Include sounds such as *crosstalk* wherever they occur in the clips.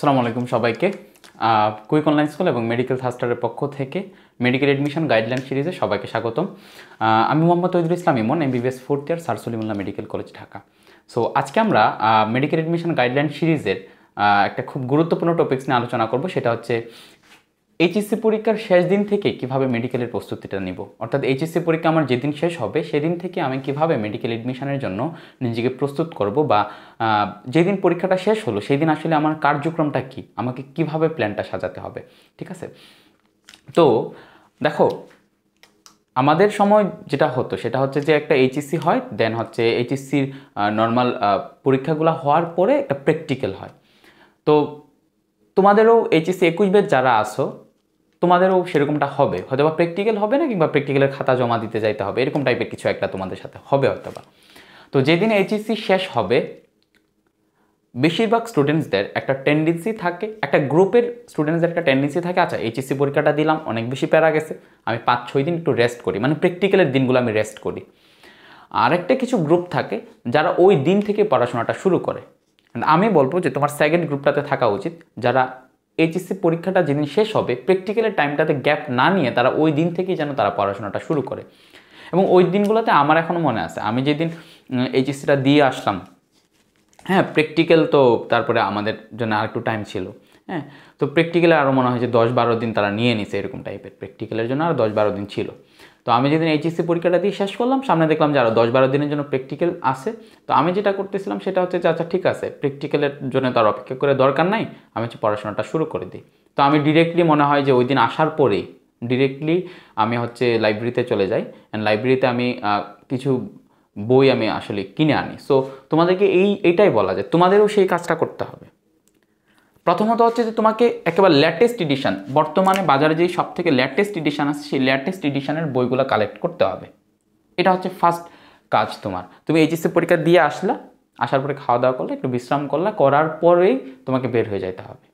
আসসালামু আলাইকুম সবাইকে কুইক অনলাইন স্কুল এবং মেডিকেল থাস্টারের পক্ষ থেকে মেডিকেল এডমিশন গাইডলাইন সিরিজে সবাইকে স্বাগতম আমি Mohammad Toidul Islam Emon MBBS fourth year Sir Salimullah medical college Dhaka so আজকে আমরা মেডিকেল এডমিশন গাইডলাইন সিরিজের একটা খুব গুরুত্বপূর্ণ টপিক্স নিয়ে আলোচনা করব সেটা হচ্ছে এইচএসসি পরীক্ষার শেষ দিন থেকে কিভাবে মেডিকেলের প্রস্তুতিটা নিব অর্থাৎ এইচএসসি পরীক্ষা আমার যেদিন শেষ হবে সেদিন থেকে আমি কিভাবে মেডিকেল এডমিশনের জন্য নিজেকে প্রস্তুত করব বা যেদিন পরীক্ষাটা শেষ হলো সেই দিন আসলে আমার কার্যক্রমটা কি আমাকে কিভাবে প্ল্যানটা সাজাতে হবে ঠিক আছে তো দেখো আমাদের সময় যেটা হতো সেটা হচ্ছে যে একটা এইচএসসি হয় দেন হচ্ছে এইচএসসির নর্মাল পরীক্ষাগুলো হওয়ার পরে একটা প্র্যাকটিক্যাল হয় তো তোমাদেরও এইচএসসি একুশ বেদ যারা আসো তোমাদেরও সেরকমটা হবে হয়তো বা প্র্যাকটিক্যাল হবে না কিংবা প্র্যাকটিক্যালের খাতা জমা দিতে যাইতে হবে এরকম টাইপের কিছু একটা তোমাদের সাথে হবে হয়তো বা তো যেদিন এইচএসসি শেষ হবে বেশিরভাগ স্টুডেন্টসদের একটা টেন্ডেন্সি থাকে একটা গ্রুপের স্টুডেন্টসদের একটা টেন্ডেন্সি থাকে আচ্ছা এইচএসসি পরীক্ষাটা দিলাম অনেক বেশি প্যারা গেছে আমি পাঁচ ছয় দিন একটু রেস্ট করি মানে প্র্যাকটিক্যালের দিনগুলো আমি রেস্ট করি আরেকটা কিছু গ্রুপ থাকে যারা ওই দিন থেকে পড়াশোনাটা শুরু করে আমি বলবো যে তোমার সেকেন্ড গ্রুপটাতে থাকা উচিত যারা এইচএসসি পরীক্ষাটা যেদিন শেষ হবে প্র্যাকটিক্যালের টাইমটাতে গ্যাপ না নিয়ে তারা ওই দিন থেকেই যেন তারা পড়াশোনাটা শুরু করে এবং ওই দিনগুলোতে আমার এখনও মনে আছে আমি যেদিন এইচএসসিটা দিয়ে আসলাম হ্যাঁ প্র্যাকটিক্যাল তো তারপরে আমাদের জন্য আর একটু টাইম ছিল হ্যাঁ তো প্র্যাকটিক্যালে আরও মনে হয় যে দশ বারো দিন তারা নিয়ে নিছে এরকম টাইপের প্র্যাকটিক্যালের জন্য আর দশ বারো দিন ছিল তো আমি যেদিন এইচএসসি পরীক্ষাটা দিয়ে শেষ করলাম সামনে দেখলাম যে আরও দশ বারো দিনের জন্য প্র্যাকটিক্যাল আছে তো আমি যেটা করতেছিলাম সেটা হচ্ছে যে আচ্ছা ঠিক আছে প্র্যাকটিক্যালের জন্য তার অপেক্ষা করে দরকার নাই আমি হচ্ছে পড়াশোনাটা শুরু করে দিই তো আমি ডিরেক্টলি মনে হয় যে ওই দিন আসার পরেই ডিরেক্টলি আমি হচ্ছে লাইব্রেরিতে চলে যাই অ্যান্ড লাইব্রেরিতে আমি কিছু বই আমি আসলে কিনে আনি সো তোমাদেরকে এই এইটাই বলা যায় তোমাদেরও সেই কাজটা করতে হবে প্রথমত হচ্ছে যে তোমাকে একেবারে ল্যাটেস্ট এডিশান বর্তমানে বাজারে যে সব থেকে ল্যাটেস্ট এডিশান আছে সেই ল্যাটেস্ট এডিশানের বইগুলো কালেক্ট করতে হবে এটা হচ্ছে ফার্স্ট কাজ তোমার তুমি এইচএসসি পরীক্ষা দিয়ে আসলা আসার পরে খাওয়া দাওয়া করলে একটু বিশ্রাম করলা করার পরেই তোমাকে বের হয়ে যেতে হবে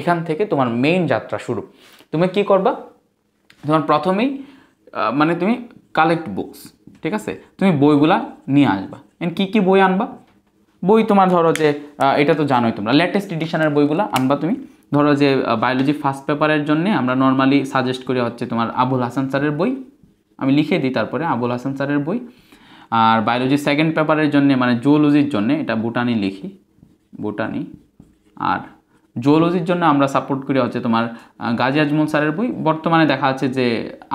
এখান থেকে তোমার মেইন যাত্রা শুরু তুমি কি করবা তোমার প্রথমেই মানে তুমি কালেক্ট বুকস ঠিক আছে তুমি বইগুলা নিয়ে আসবা এন্ড কি কি বই আনবা বই তোমার ধরো যে এটা তো জানোই তোমরা লেটেস্ট এডিশনের বইগুলো আনবা তুমি ধরো যে বায়োলজি ফার্স্ট পেপারের জন্য আমরা নর্মালি সাজেস্ট করি হচ্ছে তোমার আবুল হাসান স্যারের বই আমি লিখে দিই তারপরে আবুল হাসান স্যারের বই আর বায়োলজি সেকেন্ড পেপারের জন্য মানে জুওলজির জন্য এটা বুটানি লিখি বুটানি আর জুওলজির জন্য আমরা সাপোর্ট করি হচ্ছে তোমার গাজী আজমল স্যারের বই বর্তমানে দেখা যাচ্ছে যে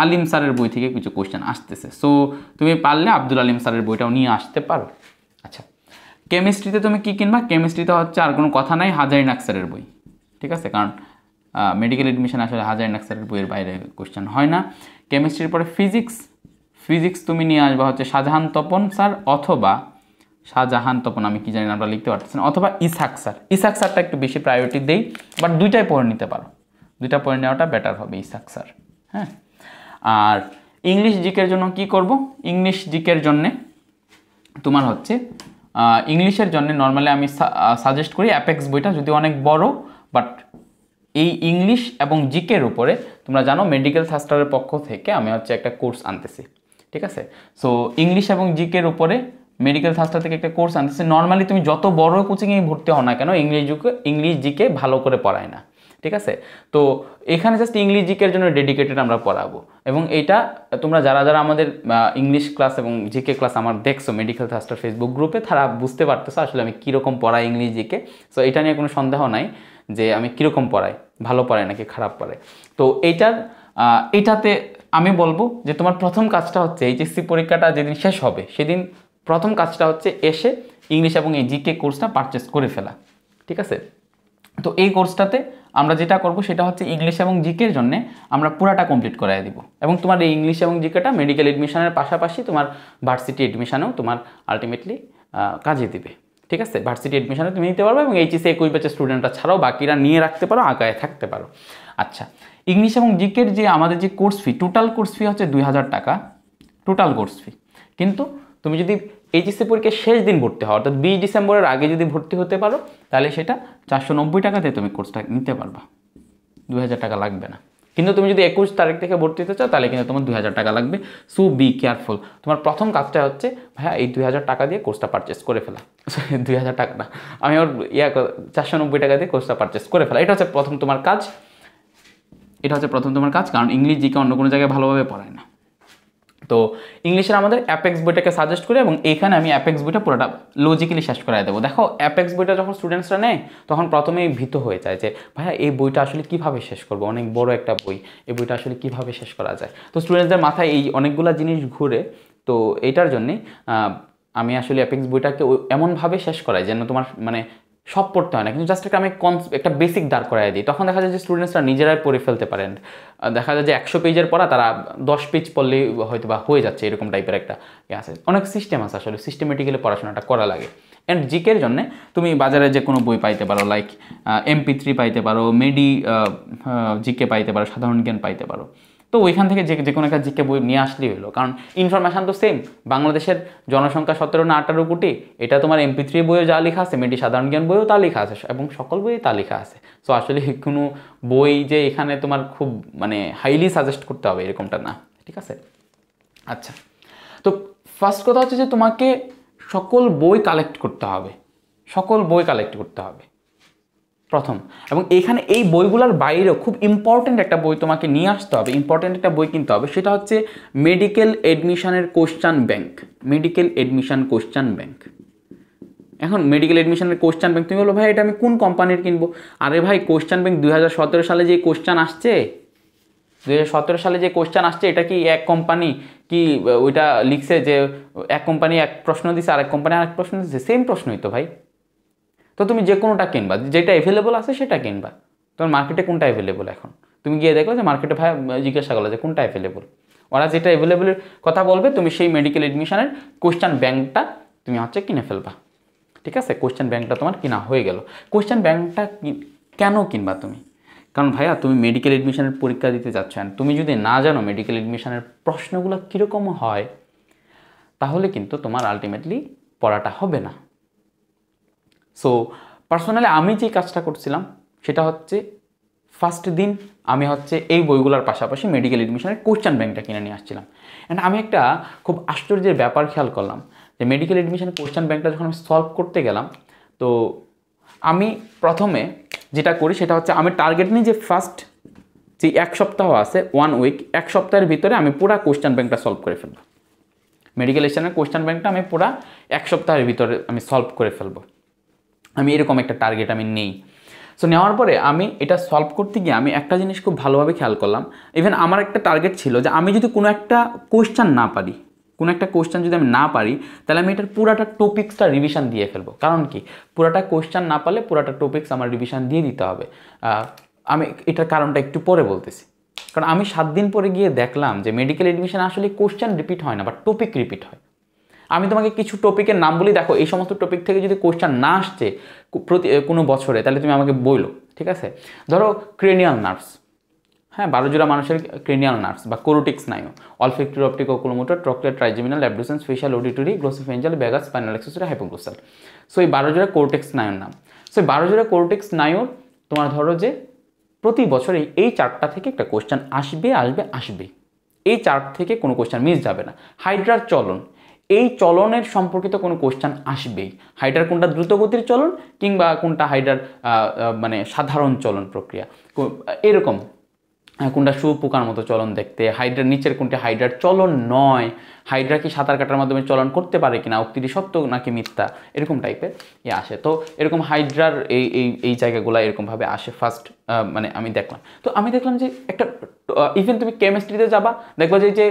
আলিম স্যারের বই থেকে কিছু কোয়েশ্চেন আসতেছে সো তুমি পারলে আব্দুল আলিম স্যারের বইটাও নিয়ে আসতে পারো আচ্ছা কেমিস্ট্রিতে তুমি কি কিনবা কেমিস্ট্রিতে হচ্ছে আর কোনো কথা নাই হাজারি নাক্সারের বই ঠিক আছে কারণ মেডিকেল এডমিশন আসলে হাজারি নাক্সারের বইয়ের বাইরে কোশ্চেন হয় না কেমিস্ট্রির পরে ফিজিক্স ফিজিক্স তুমি নিয়ে আসবা হচ্ছে শাহজাহান তপন স্যার অথবা শাহজাহান তপন আমি কি জানি না আমরা লিখতে পারতেছি অথবা ইসাক স্যার ইসাক স্যারটা একটু বেশি প্রায়োরিটি দেই বাট দুইটাই পড়ে নিতে পারো দুইটা পড়ে নেওয়াটা বেটার হবে ইসাক স্যার হ্যাঁ আর ইংলিশ জিকের জন্য কি করব ইংলিশ জিকের জন্যে তোমার হচ্ছে ইংলিশের জন্য নর্মালি আমি সাজেস্ট করি অ্যাপেক্স বইটা যদি অনেক বড় বাট এই ইংলিশ এবং জিকের উপরে তোমরা জানো মেডিকেল থাস্টারের পক্ষ থেকে আমি হচ্ছে একটা কোর্স আনতেছি ঠিক আছে সো ইংলিশ এবং জিকের উপরে মেডিকেল থাস্টার থেকে একটা কোর্স আনতেছি নর্মালি তুমি যত বড় কোচিংয়ে ভর্তি হও না কেন ইংলিশ জুকে ইংলিশ জিকে ভালো করে পড়ায় না ঠিক আছে তো এখানে জাস্ট ইংলিশ জিকের জন্য ডেডিকেটেড আমরা পড়াবো এবং এটা তোমরা যারা যারা আমাদের ইংলিশ ক্লাস এবং জিকে ক্লাস আমার দেখছো মেডিকেল থাস্টার ফেসবুক গ্রুপে তারা বুঝতে পারতেছো আসলে আমি কীরকম পড়াই ইংলিশ জিকে সো এটা নিয়ে কোনো সন্দেহ নাই যে আমি কীরকম পড়াই ভালো পড়াই নাকি খারাপ পড়াই তো এইটার এটাতে আমি বলবো যে তোমার প্রথম কাজটা হচ্ছে এইচএসসি পরীক্ষাটা যেদিন শেষ হবে সেদিন প্রথম কাজটা হচ্ছে এসে ইংলিশ এবং এই জিকে কোর্সটা পারচেস করে ফেলা ঠিক আছে তো এই কোর্সটাতে আমরা যেটা করব সেটা হচ্ছে ইংলিশ এবং জিকের জন্য আমরা পুরাটা কমপ্লিট করাই দিব এবং তোমার এই ইংলিশ এবং জিকেটা মেডিকেল এডমিশনের পাশাপাশি তোমার ভার্সিটি এডমিশনেও তোমার আলটিমেটলি কাজে দিবে ঠিক আছে ভার্সিটি এডমিশনে তুমি নিতে পারবে এবং e এইচএসি একুশ ব্যাচের স্টুডেন্টরা ছাড়াও বাকিরা নিয়ে রাখতে পারো আগায় থাকতে পারো আচ্ছা ইংলিশ এবং জিকের যে আমাদের যে course fee total course fee হচ্ছে দুই টাকা টোটাল কোর্স ফি কিন্তু তুমি যদি এইচএসসি e পরীক্ষার শেষ দিন ভর্তি হওয়া অর্থাৎ বিশ ডিসেম্বরের আগে যদি ভর্তি হতে পারো তাহলে সেটা চারশো নব্বই টাকাতে তুমি কোর্সটা নিতে পারবা দু টাকা লাগবে না কিন্তু তুমি যদি একুশ তারিখ থেকে ভর্তি হতে চাও তাহলে কিন্তু তোমার দুই হাজার টাকা লাগবে সু বি কেয়ারফুল তোমার প্রথম কাজটা হচ্ছে হ্যাঁ এই দুই হাজার টাকা দিয়ে কোর্সটা পারচেস করে ফেলা দুই হাজার টাকাটা আমি ওর ইয়া চারশো নব্বই টাকা দিয়ে কোর্সটা পারচেস করে ফেলা এটা হচ্ছে প্রথম তোমার কাজ এটা হচ্ছে প্রথম তোমার কাজ কারণ ইংলিশ জিকে অন্য কোনো জায়গায় ভালোভাবে পড়ায় না তো ইংলিশের আমাদের অ্যাপেক্স বইটাকে সাজেস্ট করি এবং এখানে আমি অ্যাপেক্স বইটা পুরোটা লজিক্যালি শেষ করাই দেবো দেখো অ্যাপেক্স বইটা যখন স্টুডেন্টসরা নেয় তখন প্রথমেই ভীত হয়ে যায় যে ভাইয়া এই বইটা আসলে কীভাবে শেষ করবো অনেক বড় একটা বই এই বইটা আসলে কীভাবে শেষ করা যায় তো স্টুডেন্টদের মাথায় এই অনেকগুলো জিনিস ঘুরে তো এটার জন্যে আমি আসলে অ্যাপেক্স বইটাকে এমনভাবে শেষ করাই যেন তোমার মানে সব পড়তে হয় না কিন্তু জাস্ট একটা আমি একটা বেসিক দাঁড় করাই দিই তখন দেখা যায় যে স্টুডেন্টসরা নিজেরাই পড়ে ফেলতে পারেন দেখা যায় যে একশো পেজের পড়া তারা দশ পেজ পড়লেই হয়তো বা হয়ে যাচ্ছে এরকম টাইপের একটা ইয়ে আছে অনেক সিস্টেম আছে আসলে সিস্টেমেটিক্যালি পড়াশোনাটা করা লাগে অ্যান্ড জিকের জন্য তুমি বাজারে যে কোনো বই পাইতে পারো লাইক এমপি থ্রি পাইতে পারো মেডি জিকে পাইতে পারো সাধারণ জ্ঞান পাইতে পারো তো ওইখান থেকে যে যে কোনো একটা জিকে বই নিয়ে আসলেই হলো কারণ ইনফরমেশান তো সেম বাংলাদেশের জনসংখ্যা সতেরো না আঠারো কোটি এটা তোমার এমপি থ্রি বইও যা লেখা আছে মেয়েটি সাধারণ জ্ঞান বইয়েও তা লেখা আছে এবং সকল বইয়ে তা লেখা আছে সো আসলে *laughs* কোনো বই যে এখানে তোমার খুব মানে হাইলি সাজেস্ট করতে হবে এরকমটা না ঠিক আছে আচ্ছা তো ফার্স্ট কথা হচ্ছে যে তোমাকে সকল বই কালেক্ট করতে হবে সকল বই কালেক্ট করতে হবে প্রথম এবং এখানে এই বইগুলোর বাইরেও খুব ইম্পর্ট্যান্ট একটা বই তোমাকে নিয়ে আসতে হবে ইম্পর্ট্যান্ট একটা বই কিনতে হবে সেটা হচ্ছে মেডিকেল এডমিশনের question bank medical admission question bank এখন মেডিকেল এডমিশনের কোশ্চান ব্যাংক তুমি বলো ভাই এটা আমি কোন কোম্পানির কিনবো আরে ভাই কোশ্চান ব্যাংক দুই সালে যে কোশ্চান আসছে দু সালে যে কোশ্চান আসছে এটা কি এক কোম্পানি কি ওইটা লিখছে যে এক কোম্পানি এক প্রশ্ন দিছে আর এক কোম্পানি আরেক প্রশ্ন দিচ্ছে সেম প্রশ্নই তো ভাই তো তুমি যে কোনোটা কিনবা যেটা অ্যাভেলেবল আছে সেটা কিনবা তোমার মার্কেটে কোনটা অ্যাভেলেবল এখন তুমি গিয়ে দেখো যে মার্কেটে ভাই জিজ্ঞাসা করলো যে কোনটা অ্যাভেলেবল ওরা যেটা অ্যাভেলেবলের কথা বলবে তুমি সেই মেডিকেল অ্যাডমিশনের কোশ্চান ব্যাংকটা তুমি হচ্ছে কিনে ফেলবা ঠিক আছে কোশ্চেন ব্যাংকটা তোমার কিনা হয়ে গেল কোশ্চেন ব্যাংকটা কেন কিনবা তুমি কারণ ভাইয়া তুমি মেডিকেল এডমিশনের পরীক্ষা দিতে যাচ্ছ তুমি যদি না জানো মেডিকেল এডমিশনের প্রশ্নগুলো কীরকম হয় তাহলে কিন্তু তোমার আলটিমেটলি পড়াটা হবে না সো পার্সোনালি আমি যে কাজটা করছিলাম সেটা হচ্ছে ফার্স্ট দিন আমি হচ্ছে এই বইগুলোর পাশাপাশি মেডিকেল এডমিশনের কোয়েশ্চান ব্যাংকটা কিনে নিয়ে আসছিলাম অ্যান্ড আমি একটা খুব আশ্চর্যের ব্যাপার খেয়াল করলাম যে মেডিকেল এডমিশনের কোয়েশ্চান ব্যাংকটা যখন আমি সলভ করতে গেলাম তো আমি প্রথমে যেটা করি সেটা হচ্ছে আমি টার্গেট নিই যে ফার্স্ট যে এক সপ্তাহ আছে ওয়ান উইক এক সপ্তাহের ভিতরে আমি পুরো কোশ্চেন ব্যাংকটা সলভ করে ফেলবো মেডিকেল এডমিশনের কোশ্চেন ব্যাংকটা আমি পুরো এক সপ্তাহের ভিতরে আমি সলভ করে ফেলবো আমি এরকম একটা টার্গেট আমি নেই সো নেওয়ার পরে আমি এটা সলভ করতে গিয়ে আমি একটা জিনিস খুব ভালোভাবে খেয়াল করলাম ইভেন আমার একটা টার্গেট ছিল যে আমি যদি কোনো একটা কোয়েশ্চান না পারি কোনো একটা কোশ্চেন যদি আমি না পারি তাহলে আমি এটার পুরাটা টপিক্সটা রিভিশন দিয়ে ফেলবো কারণ কি পুরাটা কোশ্চেন না পারলে পুরাটা টপিক্স আমার রিভিশন দিয়ে দিতে হবে আমি এটার কারণটা একটু পরে বলতেছি কারণ আমি সাত দিন পরে গিয়ে দেখলাম যে মেডিকেল এডমিশন আসলে কোশ্চেন রিপিট হয় না বা টপিক রিপিট হয় আমি তোমাকে কিছু টপিকের নাম বলি দেখো এই সমস্ত টপিক থেকে যদি কোশ্চেন না আসছে প্রতি কোনো বছরে তাহলে তুমি আমাকে বইলো ঠিক আছে ধরো ক্রেনিয়াল নার্ভস হ্যাঁ বারো জোড়া মানুষের ক্রেনিয়াল নার্ভস বা কোরোটিক্স স্নায়ু olfactory optic oculomotor trochlear trigeminal abducens facial auditory glossopharyngeal vagus spinal accessory hypoglossal so এই বারো জোড়া কোরোটিক্স স্নায়ুর নাম সো এই বারো জোড়া কোরোটিক্স স্নায়ুর তোমার ধরো যে প্রতি বছরে এই চারটা থেকে একটা কোশ্চেন আসবে আসবে আসবে এই চার্ট থেকে কোনো কোশ্চেন মিস যাবে না হাইড্রার চলন এই চলনের সম্পর্কিত কোনো কোশ্চান আসবেই হাইডার কোনটা দ্রুতগতির চলন কিংবা কোনটা হাইডার মানে সাধারণ চলন প্রক্রিয়া এরকম কোনটা শুয়োপোকার মতো চলন দেখতে হাইড্রার নিচের কোনটা হাইড্রার চলন নয় হাইড্রা কি সাঁতার কাটার মাধ্যমে চলন করতে পারে কিনা উক্তিটি সত্য নাকি মিথ্যা এরকম টাইপের ইয়ে আসে তো এরকম হাইড্রার এই এই এই জায়গাগুলো এরকমভাবে আসে ফার্স্ট মানে আমি দেখলাম তো আমি দেখলাম যে একটা ইভেন তুমি কেমিস্ট্রিতে যাবা দেখবো যে যে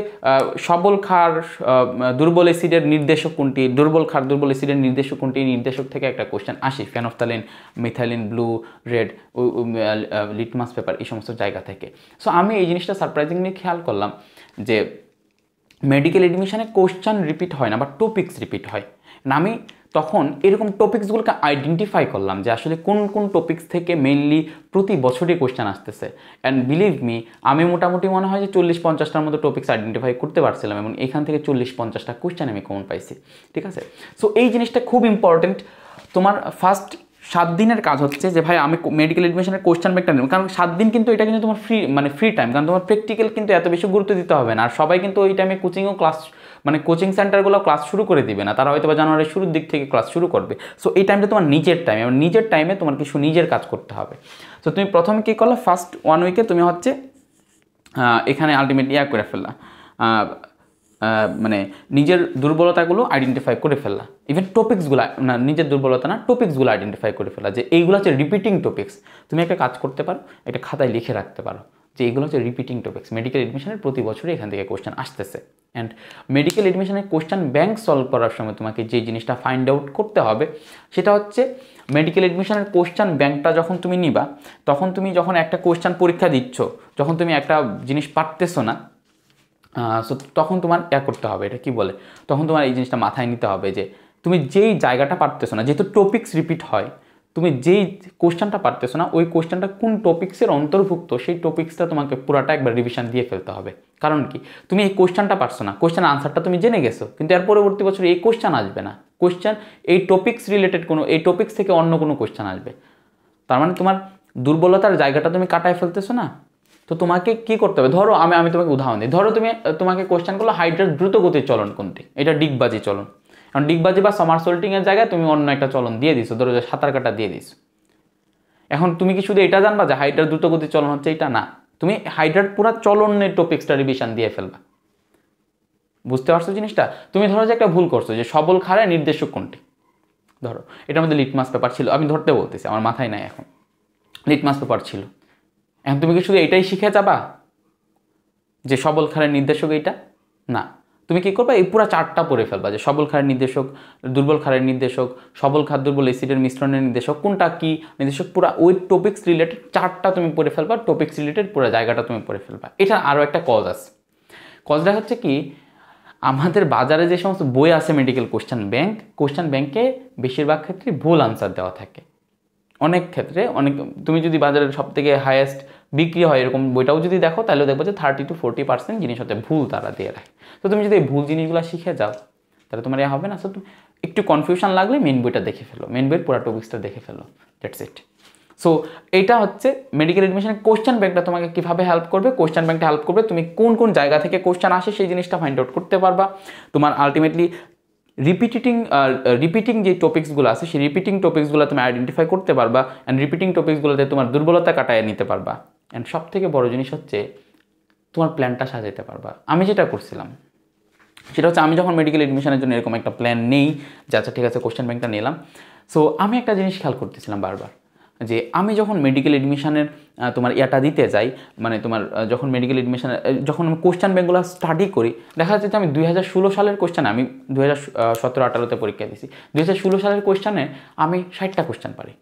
সবল খার দুর্বল এসিডের নির্দেশক কোনটি দুর্বল খার দুর্বল এসিডের নির্দেশক কোনটি নির্দেশক থেকে একটা কোয়েশ্চেন আসে phenolphthalein methylene blue red litmus paper এই সমস্ত জায়গা থেকে সো আমি এই জিনিসটা সারপ্রাইজিংলি খেয়াল করলাম যে মেডিকেল এডমিশানে কোশ্চান রিপিট হয় না বা টপিক্স রিপিট হয় আমি তখন এরকম টপিক্সগুলোকে আইডেন্টিফাই করলাম যে আসলে কোন কোন টপিক্স থেকে মেনলি প্রতি বছরই কোশ্চেন আসতেছে অ্যান্ড বিলিভ মি আমি মোটামুটি মনে হয় যে চল্লিশ পঞ্চাশটার মতো টপিক্স আইডেন্টিফাই করতে পারছিলাম এবং এখান থেকে চল্লিশ পঞ্চাশটা কোশ্চেন আমি কমন পাইছি ঠিক আছে সো এই জিনিসটা খুব ইম্পর্টেন্ট তোমার ফার্স্ট সাত দিনের কাজ হচ্ছে যে ভাই আমি মেডিকেল এডমিশনের কোশ্চেন ব্যাগটা নেব কারণ সাত দিন কিন্তু এটা কিন্তু তোমার ফ্রি মানে ফ্রি টাইম কারণ তোমার প্র্যাকটিক্যাল কিন্তু এত বেশি গুরুত্ব দিতে হবে না আর সবাই কিন্তু ওই টাইমে কোচিংও ক্লাস মানে কোচিং সেন্টারগুলো ক্লাস শুরু করে দিবে না তারা হয়তো বা জানুয়ারির শুরুর দিক থেকে ক্লাস শুরু করবে সো এই টাইমটা তোমার নিজের টাইম এবং নিজের টাইমে তোমার কিছু নিজের কাজ করতে হবে তো তুমি প্রথমে কী করলো ফার্স্ট ওয়ান উইকে তুমি হচ্ছে এখানে আলটিমেটলি ইয়া করে ফেললা মানে নিজের দুর্বলতাগুলো আইডেন্টিফাই করে ফেললা ইভেন টপিক্সগুলো না নিজের দুর্বলতা না টপিক্সগুলো আইডেন্টিফাই করে ফেলা যে এইগুলো হচ্ছে রিপিটিং টপিক্স তুমি একটা কাজ করতে পারো একটা খাতায় লিখে রাখতে পারো যে এগুলো হচ্ছে রিপিটিং টপিক্স মেডিকেল এডমিশনের প্রতি বছরই এখান থেকে কোশ্চেন আসতেছে অ্যান্ড মেডিকেল এডমিশনের কোশ্চেন ব্যাংক সলভ করার সময় তোমাকে যে জিনিসটা ফাইন্ড আউট করতে হবে সেটা হচ্ছে মেডিকেল এডমিশনের কোশ্চেন ব্যাংকটা যখন তুমি নিবা তখন তুমি যখন একটা কোশ্চেন পরীক্ষা দিচ্ছ যখন তুমি একটা জিনিস পারতেছো না সো তখন তোমার ইয়া করতে হবে এটা কি বলে তখন তোমার এই জিনিসটা মাথায় নিতে হবে যে তুমি যেই জায়গাটা পারতেছো না যেহেতু টপিক্স রিপিট হয় তুমি যেই কোশ্চেনটা পারতেছো না ওই কোশ্চেনটা কোন টপিক্সের অন্তর্ভুক্ত সেই টপিক্সটা তোমাকে পুরাটা একবার রিভিশন দিয়ে ফেলতে হবে কারণ কি তুমি এই কোশ্চেনটা পারছো না কোশ্চেন আনসারটা তুমি জেনে গেছো কিন্তু এর পরবর্তী বছর এই কোশ্চেন আসবে না কোশ্চেন এই টপিক্স রিলেটেড কোনো এই টপিক্স থেকে অন্য কোনো কোশ্চেন আসবে তার মানে তোমার দুর্বলতার জায়গাটা তুমি কাটায় ফেলতেছো না তো তোমাকে কি করতে হবে ধরো আমি আমি তোমাকে উদাহরণ দিই ধরো তুমি তোমাকে কোয়েশ্চেন করলো হাইড্রার দ্রুত গতির চলন কোনটি এটা ডিগবাজি চলন কারণ ডিগবাজি বা সমারসোল্টিংয়ের জায়গায় তুমি অন্য একটা চলন দিয়ে দিছো ধরো যে সাঁতার কাটা দিয়ে দিছো এখন তুমি কি শুধু এটা জানবা যে হাইড্রার দ্রুত গতির চলন হচ্ছে এটা না তুমি হাইড্রার পুরা চলনের টপিক্সটা রিভিশন দিয়ে ফেলবা বুঝতে পারছো জিনিসটা তুমি ধরো যে একটা ভুল করছো যে সবল খারে নির্দেশক কোনটি ধরো এটার মধ্যে লিটমাস পেপার ছিল আমি ধরতে বলতেছি আমার মাথায় নাই এখন লিটমাস পেপার ছিল এখন তুমি কি শুধু এটাই শিখে যাবা যে সবল খানের নির্দেশক এইটা না তুমি কি করবা এই পুরো চারটা পড়ে ফেলবা যে সবল খারের নির্দেশক দুর্বল খারের নির্দেশক সবল খার দুর্বল এসিডের মিশ্রণের নির্দেশক কোনটা কি নির্দেশক পুরো ওই টপিক্স রিলেটেড চারটা তুমি পড়ে ফেলবা টপিক্স রিলেটেড পুরো জায়গাটা তুমি পড়ে ফেলবা এটা আরও একটা কজ আছে কজটা হচ্ছে কি আমাদের বাজারে যে সমস্ত বই আছে মেডিকেল কোশ্চেন ব্যাংক কোশ্চান ব্যাংকে বেশিরভাগ ক্ষেত্রে ভুল আনসার দেওয়া থাকে অনেক ক্ষেত্রে অনেক তুমি যদি বাজারের সব থেকে হায়েস্ট বিক্রি হয় এরকম বইটাও যদি দেখো তাহলে দেখবো যে থার্টি টু ফোর্টি পার্সেন্ট জিনিস হতে ভুল তারা দিয়ে রাখে তো তুমি যদি এই ভুল জিনিসগুলো শিখে যাও তাহলে তোমার এ হবে না সো একটু কনফিউশন লাগলে মেন বইটা দেখে ফেলো মেন বইয়ের পুরো টপিক্সটা দেখে ফেলো দ্যাটস ইট সো এটা হচ্ছে মেডিকেল এডমিশন কোশ্চেন ব্যাংকটা তোমাকে কীভাবে হেল্প করবে কোশ্চেন ব্যাংকটা হেল্প করবে তুমি কোন কোন জায়গা থেকে কোশ্চেন আসে সেই জিনিসটা ফাইন্ড আউট করতে পারবা তোমার আলটিমেটলি রিপিটিং রিপিটিং যে টপিক্সগুলো আছে সেই রিপিটিং টপিক্সগুলো তুমি আইডেন্টিফাই করতে পারবা অ্যান্ড রিপিটিং টপিক্সগুলোতে তোমার দুর্বলতা কাটায় নিতে পারবা অ্যান্ড সব থেকে বড় জিনিস হচ্ছে তোমার প্ল্যানটা সাজাইতে পারবা আমি যেটা করছিলাম সেটা হচ্ছে আমি যখন মেডিকেল এডমিশনের জন্য এরকম একটা প্ল্যান নেই যে আচ্ছা ঠিক আছে কোশ্চেন ব্যাংকটা নিলাম সো আমি একটা জিনিস খেয়াল করতেছিলাম বারবার যে আমি যখন মেডিকেল এডমিশনের তোমার ইয়াটা দিতে যাই মানে তোমার যখন মেডিকেল এডমিশন যখন আমি কোয়েশ্চেন ব্যাঙ্কগুলো স্টাডি করি দেখা যাচ্ছে যে আমি দুই সালের কোশ্চেন আমি দু হাজার সতেরো আঠারোতে পরীক্ষা দিয়েছি দুই সালের কোশ্চানে আমি ষাটটা কোশ্চান পারি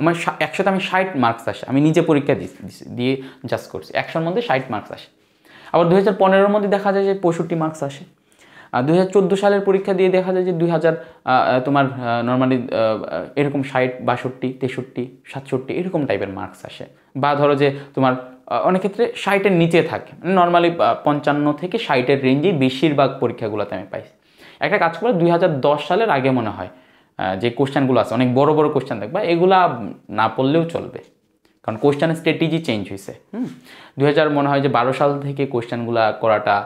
আমার একসাথে আমি ষাট মার্কস আসে আমি নিজে পরীক্ষা দিয়ে জাজ করছি একশোর মধ্যে ষাট মার্কস আসে আবার দু হাজার পনেরোর মধ্যে দেখা যায় যে পঁয়ষট্টি মার্কস আসে দু হাজার সালের পরীক্ষা দিয়ে দেখা যায় যে দুই হাজার তোমার নর্মালি এরকম ষাট বাষট্টি তেষট্টি সাতষট্টি এরকম টাইপের মার্কস আসে বা ধরো যে তোমার অনেক ক্ষেত্রে ষাটের নিচে থাকে নর্মালি মানে পঞ্চান্ন থেকে ষাটের রেঞ্জেই বেশিরভাগ পরীক্ষাগুলোতে আমি পাইছি একটা কাজ করে দুই সালের আগে মনে হয় যে কোশ্চেনগুলো আছে অনেক বড় বড় কোশ্চেন থাকবে এগুলা না পড়লেও চলবে কারণ কোশ্চেনের স্ট্র্যাটেজি চেঞ্জ হয়েছে হুম দু মনে হয় যে বারো সাল থেকে কোশ্চেনগুলো করাটা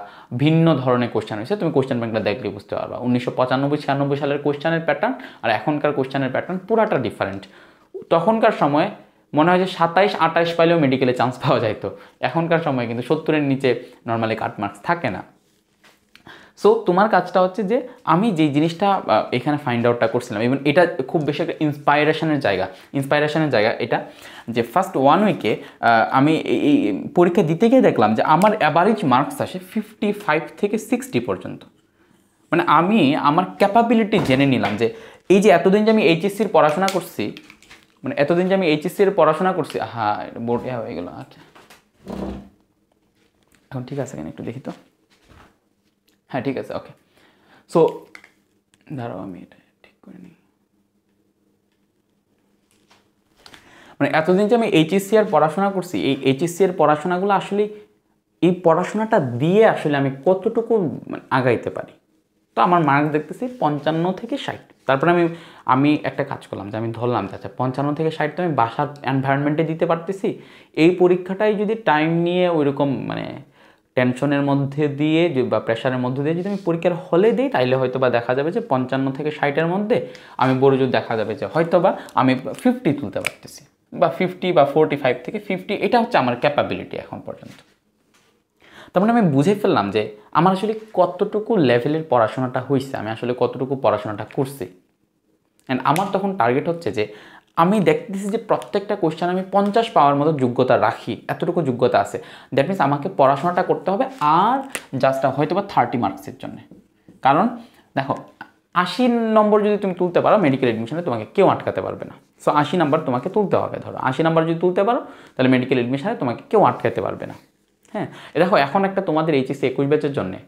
ভিন্ন ধরনের কোশ্চেন হয়েছে তুমি কোশ্চেন ব্যাংকটা দেখলে বুঝতে পারবা উনিশশো পঁচানব্বই ছিয়ানব্বই সালের কোশ্চেনের প্যাটার্ন আর এখনকার কোশ্চেনের প্যাটার্ন পুরাটা ডিফারেন্ট তখনকার সময়ে মনে হয় যে সাতাইশ আটাইশ পাইলেও মেডিকেলে চান্স পাওয়া যায় তো এখনকার সময় কিন্তু সত্তরের নিচে নর্মালি কাট মার্কস থাকে না সো তোমার কাজটা হচ্ছে যে আমি যেই জিনিসটা এখানে ফাইন্ড আউটটা করছিলাম ইভেন এটা খুব বেশি একটা ইন্সপাইরেশনের জায়গা ইন্সপাইরেশনের জায়গা এটা যে ফার্স্ট ওয়ান উইকে আমি এই পরীক্ষা দিতে গিয়ে দেখলাম যে আমার অ্যাভারেজ মার্কস আসে ফিফটি ফাইভ থেকে সিক্সটি পর্যন্ত মানে আমি আমার ক্যাপাবিলিটি জেনে নিলাম যে এই যে এতদিন যে আমি এইচএসসির পড়াশোনা করছি মানে এতদিন যে আমি এইচএসসির পড়াশোনা করছি হ্যাঁ বোর্ড হয়ে গেলো আচ্ছা এখন ঠিক আছে কেন একটু দেখি তো হ্যাঁ ঠিক আছে ওকে সো দাঁড়াও আমি এটা ঠিক করে নিই মানে এতদিন যে আমি এইচএসসি আর পড়াশোনা করছি এই এইচএসসি এর পড়াশোনাগুলো আসলে এই পড়াশোনাটা দিয়ে আসলে আমি কতটুকু মানে আগাইতে পারি তো আমার মার্ক দেখতেছি পঞ্চান্ন থেকে ষাট তারপরে আমি আমি একটা কাজ করলাম যে আমি ধরলাম যে আচ্ছা পঞ্চান্ন থেকে ষাট তো আমি বাসার এনভায়রনমেন্টে দিতে পারতেছি এই পরীক্ষাটাই যদি টাইম নিয়ে ওইরকম মানে টেনশনের মধ্যে দিয়ে বা প্রেশারের মধ্যে দিয়ে যদি আমি পরীক্ষার হলে দিই তাইলে হয়তো বা দেখা যাবে যে পঞ্চান্ন থেকে ষাটের মধ্যে আমি বড়জোর দেখা যাবে যে হয়তো বা আমি ফিফটি তুলতে পারতেছি বা ফিফটি বা ফোরটি ফাইভ থেকে ফিফটি এটা হচ্ছে আমার ক্যাপাবিলিটি এখন পর্যন্ত তার মানে আমি বুঝে ফেললাম যে আমার আসলে কতটুকু লেভেলের পড়াশোনাটা হয়েছে আমি আসলে কতটুকু পড়াশোনাটা করছি অ্যান্ড আমার তখন টার্গেট হচ্ছে যে আমি দেখতেছি যে প্রত্যেকটা কোশ্চেন আমি পঞ্চাশ পাওয়ার মতো যোগ্যতা রাখি এতটুকু যোগ্যতা আছে দ্যাট মিনস আমাকে পড়াশোনাটা করতে হবে আর জাস্ট হয়তো বা থার্টি মার্কসের জন্য কারণ দেখো আশি নম্বর যদি তুমি তুলতে পারো মেডিকেল এডমিশনে তোমাকে কেউ আটকাতে পারবে না সো আশি নাম্বার তোমাকে তুলতে হবে ধরো আশি নাম্বার যদি তুলতে পারো তাহলে মেডিকেল এডমিশনে তোমাকে কেউ আটকাতে পারবে না হ্যাঁ দেখো এখন একটা তোমাদের এইচএসসি একুশ ব্যাচের জন্যে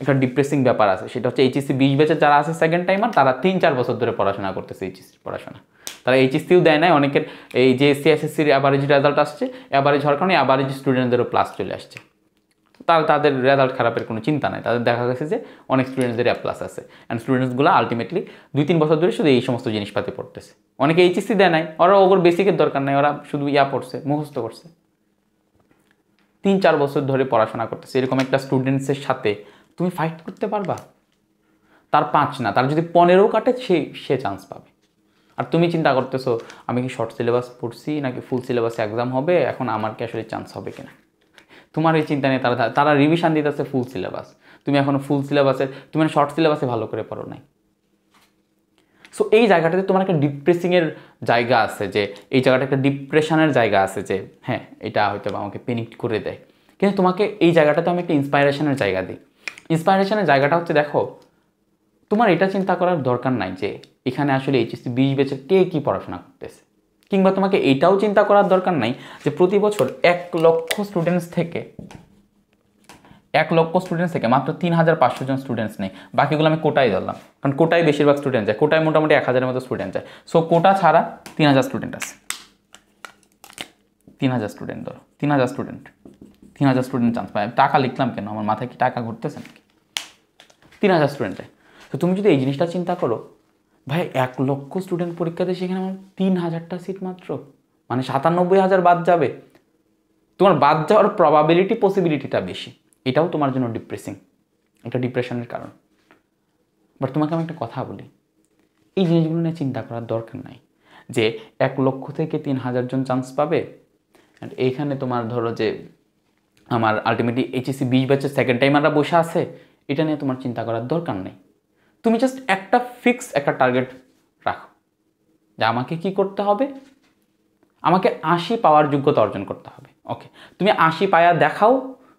একটা ডিপ্রেসিং ব্যাপার আছে সেটা হচ্ছে এইচএসসি বিশ বেচে যারা আছে সেকেন্ড টাইমার তারা তিন চার বছর ধরে পড়াশোনা করতেছে এইচএসসি পড়াশোনা তারা এইচএসসিও দেয় নাই অনেকের এই যে সিএসএসসির অ্যাভারেজ রেজাল্ট আসছে অ্যাভারেজ হওয়ার কারণে অ্যাভারেজ স্টুডেন্টদেরও প্লাস চলে আসছে তারা তাদের রেজাল্ট খারাপের কোনো চিন্তা নাই তাদের দেখা গেছে যে অনেক স্টুডেন্টদের অ্যাপ প্লাস আছে অ্যান্ড স্টুডেন্টসগুলো আলটিমেটলি দুই তিন বছর ধরে শুধু এই সমস্ত জিনিসপাতি পড়তেছে অনেকে এইচএসসি দেয় নাই ওরা ওগুর বেসিকের দরকার নাই ওরা শুধু ইয়া পড়ছে মুখস্থ করছে তিন চার বছর ধরে পড়াশোনা করতেছে এরকম একটা স্টুডেন্টসের সাথে তুমি ফাইট করতে পারবা তার পাঁচ না তার যদি পনেরো কাটে সে সে চান্স পাবে আর তুমি চিন্তা করতেছো আমি কি শর্ট সিলেবাস পড়ছি নাকি ফুল সিলেবাসে এক্সাম হবে এখন আমার কি আসলে চান্স হবে কিনা তোমার এই চিন্তা নিয়ে তারা তারা রিভিশন দিতেছে ফুল সিলেবাস তুমি এখন ফুল সিলেবাসে তুমি শর্ট সিলেবাসে ভালো করে পড়ো নাই সো এই জায়গাটাতে তোমার একটা ডিপ্রেসিংয়ের জায়গা আছে যে এই জায়গাটা একটা ডিপ্রেশনের জায়গা আছে যে হ্যাঁ এটা হয়তো আমাকে পেনিক করে দেয় কিন্তু তোমাকে এই জায়গাটাতে আমি একটা ইন্সপাইরেশনের জায়গা দিই ইন্সপাইরেশনের জায়গাটা হচ্ছে দেখো তোমার এটা চিন্তা করার দরকার নাই যে এখানে আসলে এইচএসসি বিশ বেচে কে কী পড়াশোনা করতেছে কিংবা তোমাকে এটাও চিন্তা করার দরকার নাই যে প্রতি বছর এক লক্ষ স্টুডেন্টস থেকে এক লক্ষ স্টুডেন্টস থেকে মাত্র তিন হাজার পাঁচশো জন স্টুডেন্টস নেই বাকিগুলো আমি কোটায় ধরলাম কারণ কোটায় বেশিরভাগ স্টুডেন্ট যায় কোটায় মোটামুটি এক হাজারের মতো স্টুডেন্ট যায় সো কোটা ছাড়া তিন হাজার স্টুডেন্ট আছে তিন হাজার স্টুডেন্ট ধরো তিন হাজার স্টুডেন্ট তিন হাজার স্টুডেন্ট চান্স পায় টাকা লিখলাম কেন আমার মাথায় কি টাকা ঘুরতেছে নাকি তিন হাজার স্টুডেন্টে তো তুমি যদি এই জিনিসটা চিন্তা করো ভাই এক লক্ষ স্টুডেন্ট পরীক্ষাতে সেখানে আমার তিন হাজারটা সিট মাত্র মানে সাতানব্বই হাজার বাদ যাবে তোমার বাদ যাওয়ার প্রবাবিলিটি পসিবিলিটিটা বেশি এটাও তোমার জন্য ডিপ্রেসিং এটা ডিপ্রেশনের কারণ বাট তোমাকে আমি একটা কথা বলি এই জিনিসগুলো নিয়ে চিন্তা করার দরকার নাই যে এক লক্ষ থেকে তিন হাজার জন চান্স পাবে অ্যান্ড এইখানে তোমার ধরো যে আমার আলটিমেটলি এইচএসি বিশ ব্যাচের সেকেন্ড আমরা বসে আছে এটা নিয়ে তোমার চিন্তা করার দরকার নেই তুমি জাস্ট একটা ফিক্স একটা টার্গেট রাখো যে আমাকে কি করতে হবে আমাকে আশি পাওয়ার যোগ্যতা অর্জন করতে হবে ওকে তুমি আশি পায়া দেখাও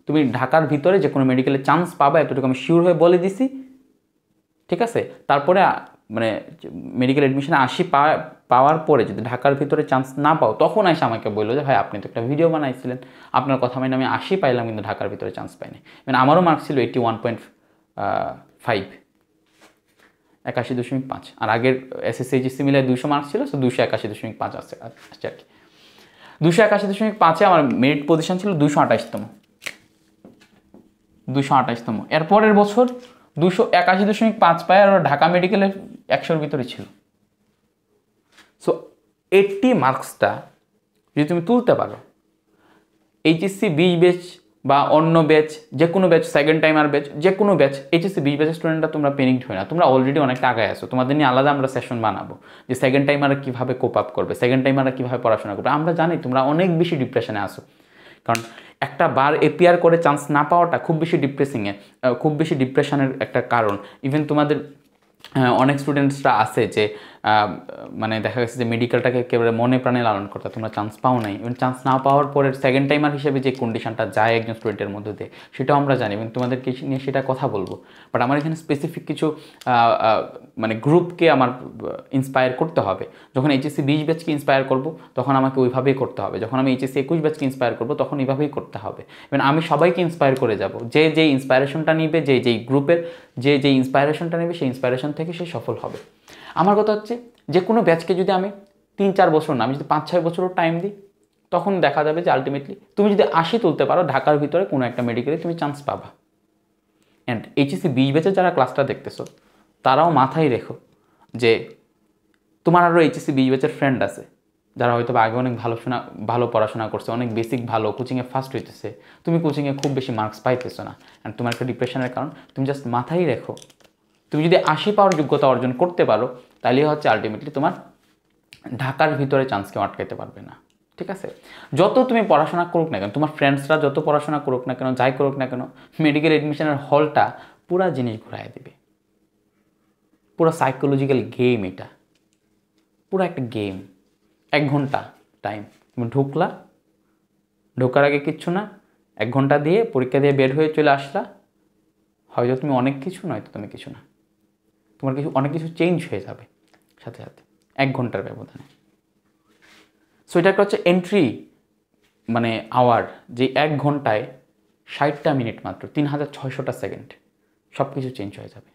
তুমি ঢাকার ভিতরে যে কোনো মেডিকেলে চান্স পাবা এতটুকু আমি শিওর হয়ে বলে দিছি ঠিক আছে তারপরে মানে মেডিকেল অ্যাডমিশনে আসি পাওয়ার পরে যদি ঢাকার ভিতরে চান্স না পাও তখন এসে আমাকে বললো যে ভাই আপনি তো একটা ভিডিও বানাইছিলেন আপনার কথা মানে আমি আসি পাইলাম কিন্তু ঢাকার ভিতরে চান্স পাইনি মানে আমারও মার্কস ছিল এইটি ওয়ান পয়েন্ট ফাইভ একাশি দশমিক পাঁচ আর আগের এসএসসি এইচএসসি মিলে দুশো মার্কস ছিল তো দুশো একাশি দশমিক পাঁচ আসছে আসছে আর কি দুশো একাশি দশমিক পাঁচে আমার মেরিট পজিশন ছিল দুশো আঠাশতম দুশো আঠাশতম এরপরের বছর দুশো একাশি দশমিক পাঁচ পায় আর ঢাকা মেডিকেলের একশোর ভিতরে ছিল সো এইটটি মার্কসটা যদি তুমি তুলতে পারো এইচএসসি বিশ ব্যাচ বা অন্য ব্যাচ যে কোনো ব্যাচ সেকেন্ড টাইমার ব্যাচ যে কোনো ব্যাচ এইচএসসি বিশ ব্যাচের স্টুডেন্টরা তোমরা পেনিংড হয় না তোমরা অলরেডি অনেকটা আগায় আসো তোমাদের নিয়ে আলাদা আমরা সেশন বানাবো যে সেকেন্ড টাইমাররা কীভাবে কোপ আপ করবে সেকেন্ড টাইমাররা কীভাবে পড়াশোনা করবে আমরা জানি তোমরা অনেক বেশি ডিপ্রেশনে আসো কারণ একটা বার এপিয়ার করে চান্স না পাওয়াটা খুব বেশি ডিপ্রেসিংয়ে খুব বেশি ডিপ্রেশনের একটা কারণ ইভেন তোমাদের অনেক স্টুডেন্টসরা আছে যে মানে দেখা গেছে যে মেডিকেলটাকে একেবারে মনে প্রাণে লালন করতে তোমরা চান্স পাও নাই এবং চান্স না পাওয়ার পরে সেকেন্ড টাইমার হিসেবে যে কন্ডিশনটা যায় একজন স্টুডেন্টের মধ্যে দিয়ে সেটাও আমরা জানি এবং তোমাদেরকে নিয়ে সেটা কথা বলবো বাট আমার এখানে স্পেসিফিক কিছু মানে গ্রুপকে আমার ইন্সপায়ার করতে হবে যখন এইচএসসি বিশ ব্যাচকে ইন্সপায়ার করবো তখন আমাকে ওইভাবেই করতে হবে যখন আমি এইচএসসি একুশ ব্যাচকে ইন্সপায়ার করব তখন এইভাবেই করতে হবে এবং আমি সবাইকে ইন্সপায়ার করে যাব যে যে ইন্সপায়ারেশনটা নিবে যে যেই গ্রুপের যে যে ইন্সপায়ারেশনটা নেবে সেই ইন্সপায়ারেশন থেকে সে সফল হবে আমার কথা হচ্ছে যে কোনো ব্যাচকে যদি আমি তিন চার বছর না আমি যদি পাঁচ ছয় বছরও টাইম দিই তখন দেখা যাবে যে আলটিমেটলি তুমি যদি আশি তুলতে পারো ঢাকার ভিতরে কোনো একটা মেডিকেলে তুমি চান্স পাবা অ্যান্ড এইচএসি বিশ ব্যাচে যারা ক্লাসটা দেখতেছো তারাও মাথায় রেখো যে তোমার আরও এইচএসি বিশ ব্যাচের ফ্রেন্ড আছে যারা হয়তো আগে অনেক ভালো শোনা ভালো পড়াশোনা করছে অনেক বেসিক ভালো কোচিংয়ে ফার্স্ট হইতেছে তুমি কোচিংয়ে খুব বেশি মার্কস পাইতেছো না অ্যান্ড তোমার একটা ডিপ্রেশনের কারণ তুমি জাস্ট মাথায় রেখো তুমি যদি আশি পাওয়ার যোগ্যতা অর্জন করতে পারো তাহলে হচ্ছে আলটিমেটলি তোমার ঢাকার ভিতরে চান্স কেউ আটকাতে পারবে না ঠিক আছে যত তুমি পড়াশোনা করুক না কেন তোমার ফ্রেন্ডসরা যত পড়াশোনা করুক না কেন যাই করুক না কেন মেডিকেল অ্যাডমিশনের হলটা পুরা জিনিস ঘুরাই দেবে পুরো সাইকোলজিক্যাল গেম এটা পুরো একটা গেম এক ঘন্টা টাইম তুমি ঢুকলা ঢোকার আগে কিচ্ছু না এক ঘন্টা দিয়ে পরীক্ষা দিয়ে বের হয়ে চলে আসলা হয়তো তুমি অনেক কিছু নয়তো তুমি কিছু না তোমার কিছু অনেক কিছু চেঞ্জ হয়ে যাবে সাথে সাথে এক ঘন্টার ব্যবধানে সো এটা একটা হচ্ছে এন্ট্রি মানে আওয়ার যে এক ঘন্টায় ষাটটা মিনিট মাত্র তিন হাজার ছয়শোটা সেকেন্ড সব কিছু চেঞ্জ হয়ে যাবে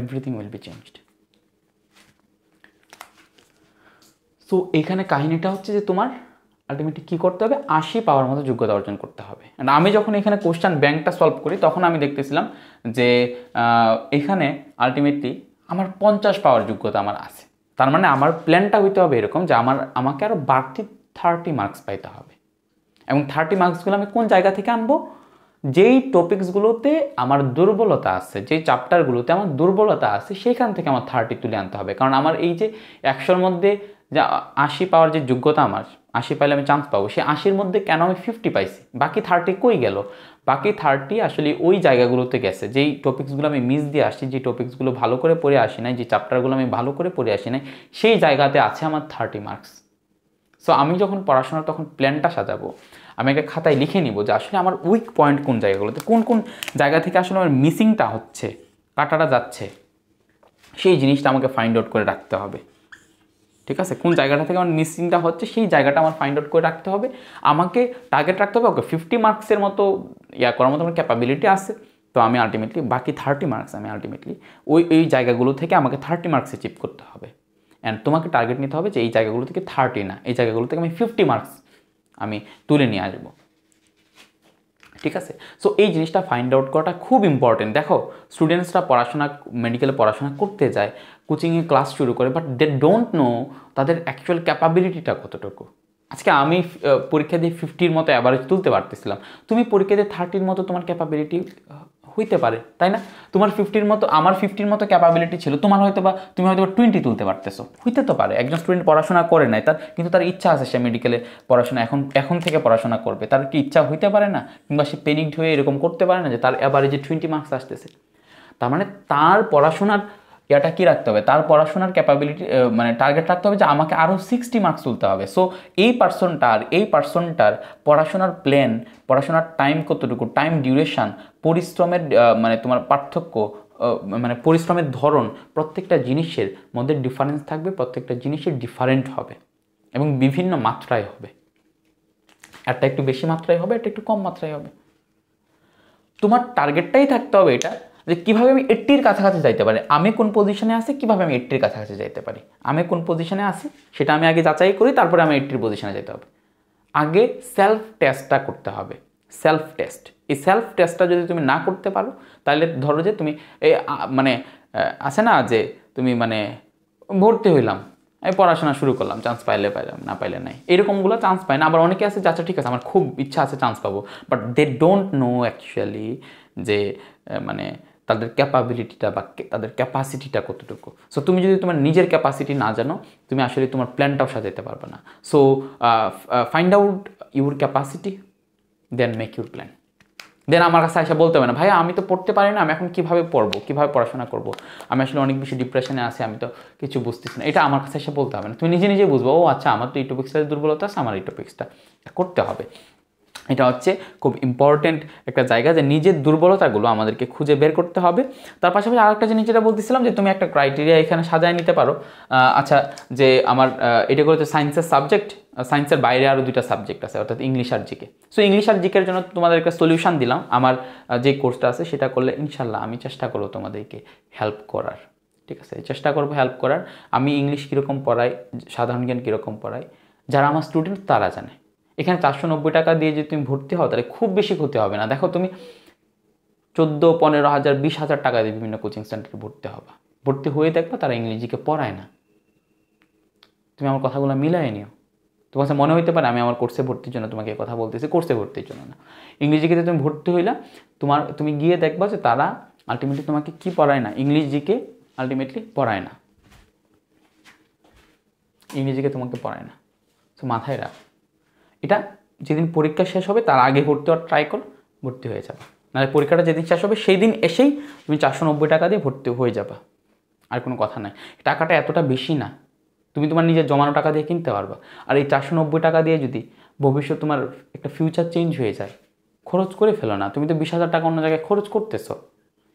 everything will be changed so এখানে কাহিনীটা হচ্ছে যে তোমার আলটিমেটলি কী করতে হবে আশি পাওয়ার মতো যোগ্যতা অর্জন করতে হবে অ্যান্ড আমি যখন এখানে কোশ্চান ব্যাংকটা সলভ করি তখন আমি দেখতেছিলাম যে এখানে আলটিমেটলি আমার পঞ্চাশ পাওয়ার যোগ্যতা আমার আছে তার মানে আমার প্ল্যানটা হইতে হবে এরকম যে আমার আমাকে আরও বাড়তি থার্টি মার্কস পাইতে হবে এবং থার্টি মার্কসগুলো আমি কোন জায়গা থেকে আনবো যেই টপিকসগুলোতে আমার দুর্বলতা আছে যেই চ্যাপ্টারগুলোতে আমার দুর্বলতা আছে সেখান থেকে আমার থার্টি তুলে আনতে হবে কারণ আমার এই যে একশোর মধ্যে যা আশি পাওয়ার যে যোগ্যতা আমার আশি পাইলে আমি চান্স পাবো সে আশির মধ্যে কেন আমি ফিফটি পাইছি বাকি থার্টি কই গেল বাকি থার্টি আসলে ওই জায়গাগুলোতে গেছে যেই টপিক্সগুলো আমি মিস দিয়ে আসছি যে টপিক্সগুলো ভালো করে পড়ে আসি নাই যে চ্যাপ্টারগুলো আমি ভালো করে পড়ে আসি নাই সেই জায়গাতে আছে আমার থার্টি মার্কস সো আমি যখন পড়াশোনা তখন প্ল্যানটা সাজাবো আমি একটা খাতায় লিখে নিব যে আসলে আমার উইক পয়েন্ট কোন জায়গাগুলোতে কোন কোন জায়গা থেকে আসলে আমার মিসিংটা হচ্ছে কাটাটা যাচ্ছে সেই জিনিসটা আমাকে ফাইন্ড আউট করে রাখতে হবে ঠিক আছে কোন জায়গাটা থেকে আমার মিসিংটা হচ্ছে সেই জায়গাটা আমার ফাইন্ড আউট করে রাখতে হবে আমাকে টার্গেট রাখতে হবে ওকে ফিফটি মার্কসের মতো ইয়া করার মতো আমার ক্যাপাবিলিটি আছে তো আমি আলটিমেটলি বাকি থার্টি মার্কস আমি আলটিমেটলি ওই এই জায়গাগুলো থেকে আমাকে থার্টি মার্কস অ্যাচিভ করতে হবে অ্যান্ড তোমাকে টার্গেট নিতে হবে যে এই জায়গাগুলো থেকে থার্টি না এই জায়গাগুলো থেকে আমি ফিফটি মার্কস আমি তুলে নিয়ে আসবো ঠিক আছে সো এই জিনিসটা ফাইন্ড আউট করাটা খুব ইম্পর্টেন্ট দেখো স্টুডেন্টসরা পড়াশোনা মেডিকেলে পড়াশোনা করতে যায় কোচিংয়ে ক্লাস শুরু করে বাট দে ডোন্ট নো তাদের অ্যাকচুয়াল ক্যাপাবিলিটিটা কতটুকু আজকে আমি পরীক্ষা দিয়ে ফিফটির মতো অ্যাভারেজ তুলতে পারতেছিলাম তুমি পরীক্ষা দিয়ে থার্টির মতো তোমার ক্যাপাবিলিটি হইতে পারে তাই না তোমার ফিফটির মতো আমার ফিফটির মতো ক্যাপাবিলিটি ছিল তোমার হয়তো বা তুমি হয়তো বা টোয়েন্টি তুলতে পারতেছো হইতে তো পারে একজন স্টুডেন্ট পড়াশোনা করে নাই তার কিন্তু তার ইচ্ছা আছে সে মেডিকেলে পড়াশোনা এখন এখন থেকে পড়াশোনা করবে তার কি ইচ্ছা হইতে পারে না কিংবা সে পেনিকড হয়ে এরকম করতে পারে না যে তার অ্যাভারেজে টোয়েন্টি মার্কস আসতেছে তার মানে তার পড়াশোনার এটা কি রাখতে হবে তার পড়াশোনার ক্যাপাবিলিটি মানে টার্গেট রাখতে হবে যে আমাকে আরও সিক্সটি মার্কস তুলতে হবে সো এই পার্সনটার এই পার্সনটার পড়াশোনার প্ল্যান পড়াশোনার টাইম কতটুকু টাইম ডিউরেশান পরিশ্রমের মানে তোমার পার্থক্য মানে পরিশ্রমের ধরন প্রত্যেকটা জিনিসের মধ্যে ডিফারেন্স থাকবে প্রত্যেকটা জিনিসের ডিফারেন্ট হবে এবং বিভিন্ন মাত্রায় হবে একটা একটু বেশি মাত্রায় হবে একটা একটু কম মাত্রায় হবে তোমার টার্গেটটাই থাকতে হবে এটা যে কীভাবে আমি এইট্টির কাছাকাছি যাইতে পারি আমি কোন পজিশনে আছি কীভাবে আমি এইট্টির কাছাকাছি যাইতে পারি আমি কোন পজিশনে আছি সেটা আমি আগে যাচাই করি তারপরে আমি এইট্টির পজিশনে যেতে হবে আগে সেলফ টেস্টটা করতে হবে সেলফ টেস্ট এই সেলফ টেস্টটা যদি তুমি না করতে পারো তাহলে ধরো যে তুমি এই মানে আছে না যে তুমি মানে ভর্তি হইলাম আমি পড়াশোনা শুরু করলাম চান্স পাইলে পাইলাম না পাইলে নাই এরকমগুলো চান্স পায় না আবার অনেকে আছে আচ্ছা ঠিক আছে আমার খুব ইচ্ছা আছে চান্স পাবো but they don't know actually যে মানে তাদের ক্যাপাবিলিটিটা বা তাদের ক্যাপাসিটিটা কতটুকু সো তুমি যদি তোমার নিজের ক্যাপাসিটি না জানো তুমি আসলে তোমার প্ল্যানটাও সাজাতে পারবে না so find out your capacity then make your plan then আমার কাছে আসে বলতে হবে না ভাই আমি তো পড়তে পারি না আমি এখন কীভাবে পড়বো কিভাবে পড়াশোনা করবো আমি আসলে অনেক বেশি ডিপ্রেশনে আছি আমি তো কিছু বুঝতেছি না এটা আমার কাছে এসে বলতে হবে না তুমি নিজে নিজে বুঝবো ও আচ্ছা আমার তো এই টপিক্সটা দুর্বলতা আছে আমার এই টপিক্সটা করতে হবে এটা হচ্ছে খুব ইম্পর্টেন্ট একটা জায়গা যে নিজের দুর্বলতাগুলো আমাদেরকে খুঁজে বের করতে হবে তার পাশাপাশি আরেকটা জিনিস যেটা বলতেছিলাম যে তুমি একটা ক্রাইটেরিয়া এখানে সাজায় নিতে পারো আচ্ছা যে আমার এটা করেছে সায়েন্সের সাবজেক্ট সায়েন্সের বাইরে আরও দুইটা সাবজেক্ট আছে অর্থাৎ ইংলিশ আর জিকে সো ইংলিশ আর জিকের জন্য তোমাদের একটা সলিউশন দিলাম আমার যে কোর্সটা আছে সেটা করলে ইনশাল্লাহ আমি চেষ্টা করবো তোমাদেরকে হেল্প করার ঠিক আছে চেষ্টা করবো হেল্প করার আমি ইংলিশ কীরকম পড়াই সাধারণ জ্ঞান কীরকম পড়াই যারা আমার স্টুডেন্ট তারা জানে এখানে চারশো নব্বই টাকা দিয়ে যদি তুমি ভর্তি হও তাহলে খুব বেশি ক্ষতি হবে না দেখো তুমি চোদ্দো পনেরো হাজার বিশ হাজার টাকা দিয়ে বিভিন্ন কোচিং সেন্টারে ভর্তি হবে ভর্তি হয়ে দেখবা তারা ইংরেজিকে পড়ায় না তুমি আমার কথাগুলো মিলাই নিও তোমার কাছে মনে হইতে পারে আমি আমার কোর্সে ভর্তির জন্য তোমাকে কথা বলতেছি কোর্সে ভর্তির জন্য না ইংরেজিকে তুমি ভর্তি হইলা তোমার তুমি গিয়ে দেখবা যে তারা আলটিমেটলি তোমাকে কি পড়ায় না ইংরেজিকে আলটিমেটলি পড়ায় না ইংরেজিকে তোমাকে পড়ায় না তো মাথায় রাখ এটা যেদিন পরীক্ষা শেষ হবে তার আগে ভর্তি হওয়ার ট্রাই করো ভর্তি হয়ে যাবে নাহলে পরীক্ষাটা যেদিন শেষ হবে সেই দিন এসেই তুমি চারশো নব্বই টাকা দিয়ে ভর্তি হয়ে যাবে আর কোনো কথা নাই টাকাটা এতটা বেশি না তুমি তোমার নিজের জমানো টাকা দিয়ে কিনতে পারবা আর এই চারশো নব্বই টাকা দিয়ে যদি ভবিষ্যৎ তোমার একটা ফিউচার চেঞ্জ হয়ে যায় খরচ করে ফেলো না তুমি তো বিশ হাজার টাকা অন্য জায়গায় খরচ করতেছো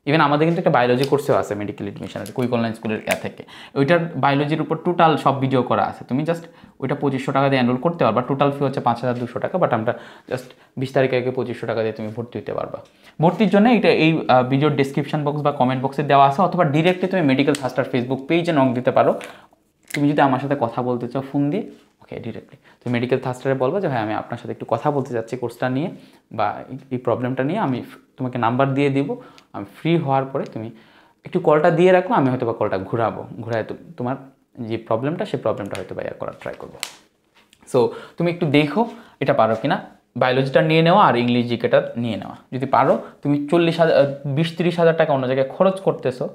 ইভেন আমাদের কিন্তু একটা বায়োলজি কোর্সেও আছে মেডিকেল এডমিশনের কুইক অনলাইন স্কুলের ইয়া থেকে ওইটার বায়োলজির উপর টোটাল সব ভিডিও করা আছে তুমি জাস্ট ওইটা পঁচিশশো টাকা দিয়ে এনরোল করতে পারবা টোটাল ফি হচ্ছে পাঁচ হাজার দুশো টাকা বাট আমরা জাস্ট বিশ তারিখে আগে পঁচিশশো টাকা দিয়ে তুমি ভর্তি হতে পারবা ভর্তির জন্য এটা এই ভিডিওর ডিসক্রিপশন বক্স বা কমেন্ট বক্সে দেওয়া আছে অথবা ডিরেক্টলি তুমি মেডিকেল ফাস্টার ফেসবুক পেজে নক দিতে পারো তুমি যদি আমার সাথে কথা বলতে চাও ফোন দিয়ে ওকে ডিরেক্টলি তুমি মেডিকেল থাস্টারে বলবো যে ভাই আমি আপনার সাথে একটু কথা বলতে চাচ্ছি কোর্সটা নিয়ে বা এই প্রবলেমটা নিয়ে আমি তোমাকে নাম্বার দিয়ে দিব আমি ফ্রি হওয়ার পরে তুমি একটু কলটা দিয়ে রাখো আমি হয়তো বা কলটা ঘুরাবো ঘুরায় তোমার যে প্রবলেমটা সেই প্রবলেমটা হয়তো বা ইয়ার করার ট্রাই করবো সো তুমি একটু দেখো এটা পারো কিনা বায়োলজিটা নিয়ে নেওয়া আর ইংলিশ জিকেটা নিয়ে নেওয়া যদি পারো তুমি চল্লিশ হাজার বিশ তিরিশ হাজার টাকা অন্য জায়গায় খরচ করতেছো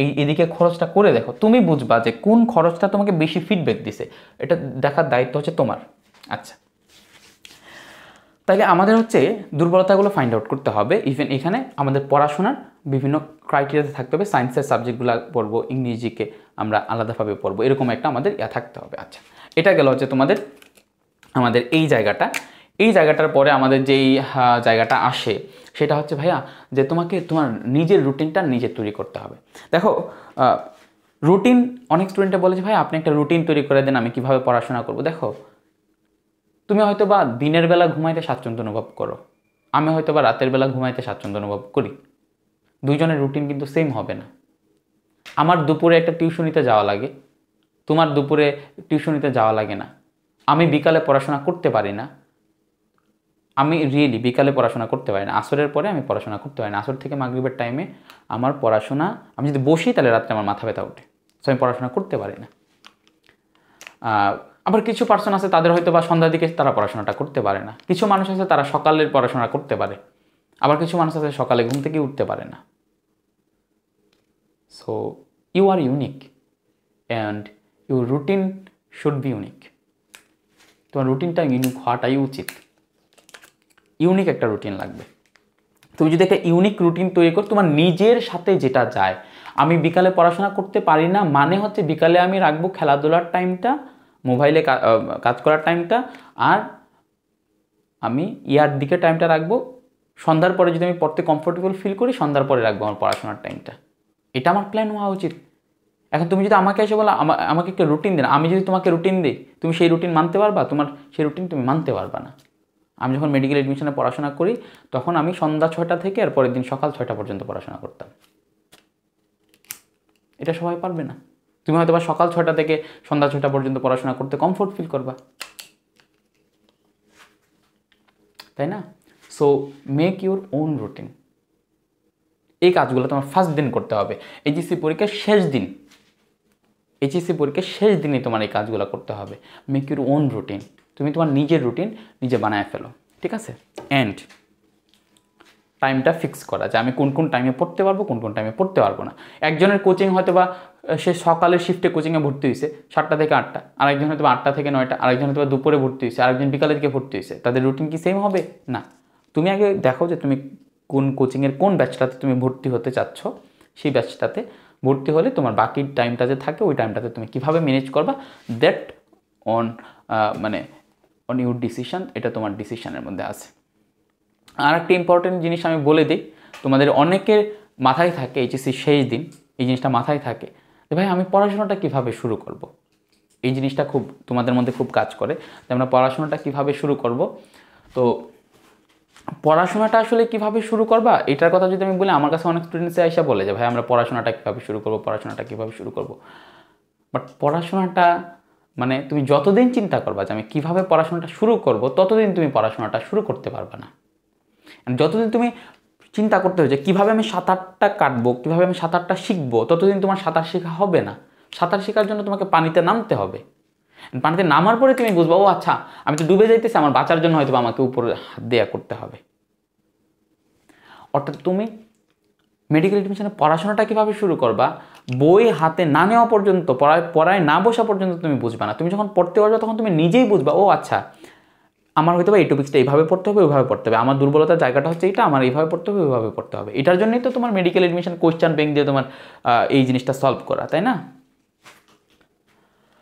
এই এদিকে খরচটা করে দেখো তুমি বুঝবা যে কোন খরচটা তোমাকে বেশি ফিডব্যাক দিছে এটা দেখার দায়িত্ব হচ্ছে তোমার আচ্ছা তাইলে আমাদের হচ্ছে দুর্বলতাগুলো ফাইন্ড আউট করতে হবে ইভেন এখানে আমাদের পড়াশোনার বিভিন্ন ক্রাইটেরিয়াতে থাকতে হবে সায়েন্সের সাবজেক্টগুলো পড়বো ইংরেজিকে আমরা আলাদাভাবে পড়বো এরকম একটা আমাদের ইয়া থাকতে হবে আচ্ছা এটা গেল হচ্ছে তোমাদের আমাদের এই জায়গাটা এই জায়গাটার পরে আমাদের যেই জায়গাটা আসে সেটা হচ্ছে ভাইয়া যে তোমাকে তোমার নিজের রুটিনটা নিজে তৈরি করতে হবে দেখো রুটিন অনেক স্টুডেন্টে বলেছে ভাই আপনি একটা রুটিন তৈরি করে দেন আমি কিভাবে পড়াশোনা করব দেখো তুমি হয়তো বা দিনের বেলা ঘুমাইতে স্বাচ্ছন্দ্য অনুভব করো আমি হয়তো বা রাতের বেলা ঘুমাইতে স্বাচ্ছন্দ্য অনুভব করি দুইজনের রুটিন কিন্তু সেম হবে না আমার দুপুরে একটা টিউশনিতে যাওয়া লাগে তোমার দুপুরে টিউশনিতে যাওয়া লাগে না আমি বিকালে পড়াশোনা করতে পারি না আমি রিয়েলি বিকালে পড়াশোনা করতে পারি না আসরের পরে আমি পড়াশোনা করতে পারি না আসর থেকে মাগরীবের টাইমে আমার পড়াশোনা আমি যদি বসি তাহলে রাত্রে আমার মাথা ব্যথা ওঠে সো আমি পড়াশোনা করতে পারি না আবার কিছু পার্সন আছে তাদের হয়তো বা সন্ধ্যার দিকে তারা পড়াশোনাটা করতে পারে না কিছু মানুষ আছে তারা সকালের পড়াশোনা করতে পারে আবার কিছু মানুষ আছে সকালে ঘুম থেকে উঠতে পারে না so you are unique and your routine should be unique তোমার রুটিনটা ইউনিক হওয়াটাই উচিত ইউনিক একটা রুটিন লাগবে তুমি যদি একটা ইউনিক রুটিন তৈরি করো তোমার নিজের সাথে যেটা যায় আমি বিকালে পড়াশোনা করতে পারি না মানে হচ্ছে বিকালে আমি রাখবো খেলাধুলার টাইমটা মোবাইলে কাজ করার টাইমটা আর আমি ইয়ার দিকে টাইমটা রাখবো সন্ধ্যার পরে যদি আমি পড়তে কমফোর্টেবল ফিল করি সন্ধ্যার পরে রাখবো আমার পড়াশোনার টাইমটা এটা আমার প্ল্যান হওয়া উচিত এখন তুমি যদি আমাকে এসে বলো আমাকে একটা রুটিন দেন আমি যদি তোমাকে রুটিন দিই তুমি সেই রুটিন মানতে পারবা তোমার সেই রুটিন তুমি মানতে পারবা না আমি যখন মেডিকেল এডমিশনে পড়াশোনা করি তখন আমি সন্ধ্যা ছয়টা থেকে আর পরের দিন সকাল ছয়টা পর্যন্ত পড়াশোনা করতাম এটা সবাই পারবে না তুমি হয়তো বা সকাল ছটা থেকে সন্ধ্যা ছটা পর্যন্ত পড়াশোনা করতে কমফোর্ট ফিল করবা তাই না so make your own routine এই কাজগুলো তোমার ফার্স্ট দিন করতে হবে এইচএসসি পরীক্ষার শেষ দিন এইচএসসি পরীক্ষার শেষ দিনই তোমার এই কাজগুলো করতে হবে মেক ইউর ওন রুটিন তুমি তোমার নিজের রুটিন নিজে বানায় ফেলো ঠিক আছে অ্যান্ড টাইমটা ফিক্স করা যে আমি কোন কোন টাইমে পড়তে পারবো কোন কোন টাইমে পড়তে পারবো না একজনের কোচিং হয়তো বা সে সকালের শিফটে কোচিংয়ে ভর্তি হয়েছে সাতটা থেকে আটটা আরেকজন হয়তো আটটা থেকে নয়টা আরেকজন হয়তো বা দুপুরে ভর্তি হয়েছে আরেকজন বিকালের দিকে ভর্তি হয়েছে তাদের রুটিন কি সেম হবে না তুমি আগে দেখো যে তুমি কোন কোচিংয়ের কোন ব্যাচটাতে তুমি ভর্তি হতে চাচ্ছ সেই ব্যাচটাতে ভর্তি হলে তোমার বাকি টাইমটা যে থাকে ওই টাইমটাতে তুমি কীভাবে ম্যানেজ করবা দ্যাট অন মানে অন ইউর ডিসিশান এটা তোমার ডিসিশানের মধ্যে আছে আর একটা ইম্পর্টেন্ট জিনিস আমি বলে দিই তোমাদের অনেকের মাথায় থাকে এইচএসসি শেষ দিন এই জিনিসটা মাথায় থাকে যে ভাই আমি পড়াশোনাটা কিভাবে শুরু করব। এই জিনিসটা খুব তোমাদের মধ্যে খুব কাজ করে যে আমরা পড়াশোনাটা কিভাবে শুরু করব তো পড়াশোনাটা আসলে কিভাবে শুরু করবা এটার কথা যদি আমি বলি আমার কাছে অনেক স্টুডেন্টসে আইসা বলে যে ভাই আমরা পড়াশোনাটা কীভাবে শুরু করব পড়াশোনাটা কীভাবে শুরু করব বাট পড়াশোনাটা মানে তুমি যতদিন চিন্তা করবা যে আমি কীভাবে পড়াশোনাটা শুরু করব ততদিন তুমি পড়াশোনাটা শুরু করতে পারবা না যতদিন তুমি চিন্তা করতে হয়েছে কীভাবে আমি সাঁতারটা কাটবো কীভাবে আমি সাঁতারটা শিখবো ততদিন তোমার সাঁতার শেখা হবে না সাঁতার শেখার জন্য তোমাকে পানিতে নামতে হবে পানিতে নামার পরে তুমি বুঝবো ও আচ্ছা আমি তো ডুবে যাইতেছি আমার বাঁচার জন্য হয়তো আমাকে উপরে হাত দেয়া করতে হবে অর্থাৎ তুমি মেডিকেল এডমিশনে পড়াশোনাটা কীভাবে শুরু করবা বই হাতে না নেওয়া পর্যন্ত পড়ায় পড়ায় না বসা পর্যন্ত তুমি বুঝবা না তুমি যখন পড়তে পারবে তখন তুমি নিজেই বুঝবা ও আচ্ছা আমার হয়তো বা এই টপিক্সটা এইভাবে পড়তে হবে ওইভাবে পড়তে হবে আমার দুর্বলতার জায়গাটা হচ্ছে এটা আমার এইভাবে পড়তে হবে ওইভাবে পড়তে হবে এটার জন্যই তো তোমার মেডিকেল এডমিশন কোয়েশ্চান ব্যাংক দিয়ে তোমার এই জিনিসটা সলভ করা তাই না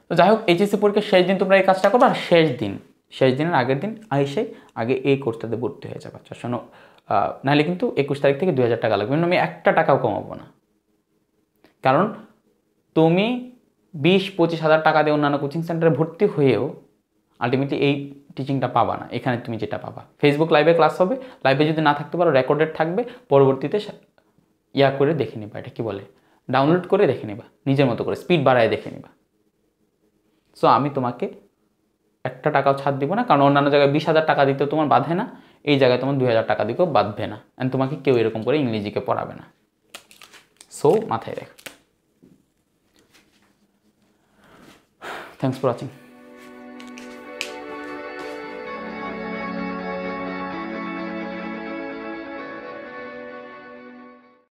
তো যাই হোক এইচএসসি পরীক্ষার শেষ দিন তোমরা এই কাজটা করবো আর শেষ দিন শেষ দিনের আগের দিন আইসে আগে এই কোর্সটাতে ভর্তি হয়ে যাবে আচ্ছা শোনো নাহলে কিন্তু একুশ তারিখ থেকে দু হাজার টাকা লাগবে মানে আমি একটা টাকাও কমাবো না কারণ তুমি বিশ পঁচিশ হাজার টাকা দিয়ে অন্যান্য কোচিং সেন্টারে ভর্তি হয়েও আলটিমেটলি এই টিচিংটা পাবা না এখানে তুমি যেটা পাবা ফেসবুক লাইভে ক্লাস হবে লাইভে যদি না থাকতে পারো রেকর্ডেড থাকবে পরবর্তীতে ইয়া করে দেখে নেবা এটা কি বলে ডাউনলোড করে দেখে নেবা নিজের মতো করে স্পিড বাড়ায় দেখে নিবা সো আমি তোমাকে একটা টাকাও ছাড় দিব না কারণ অন্যান্য জায়গায় বিশ হাজার টাকা দিতেও তোমার বাঁধে না এই জায়গায় তোমার দু হাজার টাকা দিতেও বাঁধবে না অ্যান্ড তোমাকে কেউ এরকম করে ইংরেজিকে পড়াবে না সো মাথায় রেখ থ্যাংকস ফর ওয়াচিং